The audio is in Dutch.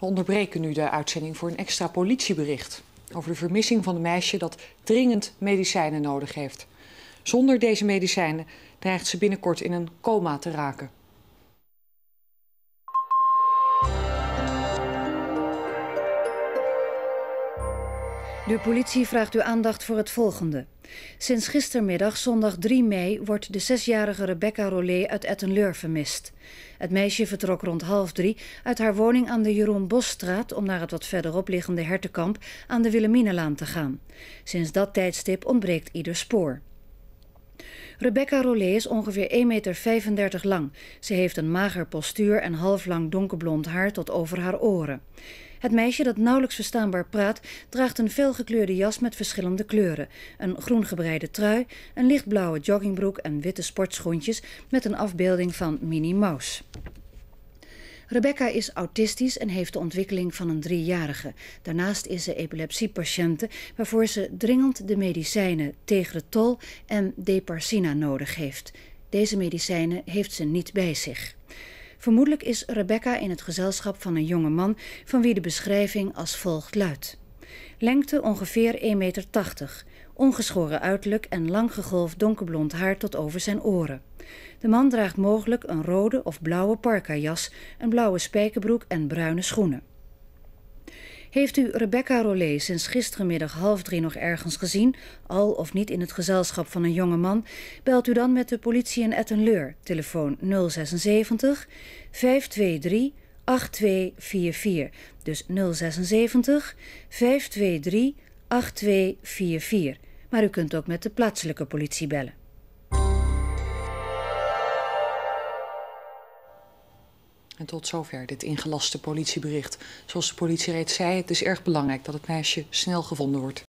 We onderbreken nu de uitzending voor een extra politiebericht over de vermissing van een meisje dat dringend medicijnen nodig heeft. Zonder deze medicijnen dreigt ze binnenkort in een coma te raken. De politie vraagt uw aandacht voor het volgende. Sinds gistermiddag, zondag 3 mei, wordt de zesjarige Rebecca Rollet uit Ettenleur vermist. Het meisje vertrok rond half drie uit haar woning aan de Jeroen Bosstraat om naar het wat verderop liggende Hertenkamp aan de Willeminelaan te gaan. Sinds dat tijdstip ontbreekt ieder spoor. Rebecca Rollet is ongeveer 1,35 meter lang. Ze heeft een mager postuur en halflang donkerblond haar tot over haar oren. Het meisje dat nauwelijks verstaanbaar praat, draagt een felgekleurde jas met verschillende kleuren, een groen gebreide trui, een lichtblauwe joggingbroek en witte sportschoentjes met een afbeelding van Minnie Mouse. Rebecca is autistisch en heeft de ontwikkeling van een driejarige. Daarnaast is ze epilepsiepatiënte, waarvoor ze dringend de medicijnen tol en Deparsina nodig heeft. Deze medicijnen heeft ze niet bij zich. Vermoedelijk is Rebecca in het gezelschap van een jonge man van wie de beschrijving als volgt luidt. Lengte ongeveer 1,80 meter, ongeschoren uiterlijk en lang gegolfd donkerblond haar tot over zijn oren. De man draagt mogelijk een rode of blauwe parkajas, een blauwe spijkerbroek en bruine schoenen. Heeft u Rebecca Rollet sinds gistermiddag half drie nog ergens gezien, al of niet in het gezelschap van een jonge man, belt u dan met de politie in Ettenleur, telefoon 076 523 8244. Dus 076 523 8244. Maar u kunt ook met de plaatselijke politie bellen. En tot zover dit ingelaste politiebericht. Zoals de politie politiereed zei, het is erg belangrijk dat het meisje snel gevonden wordt.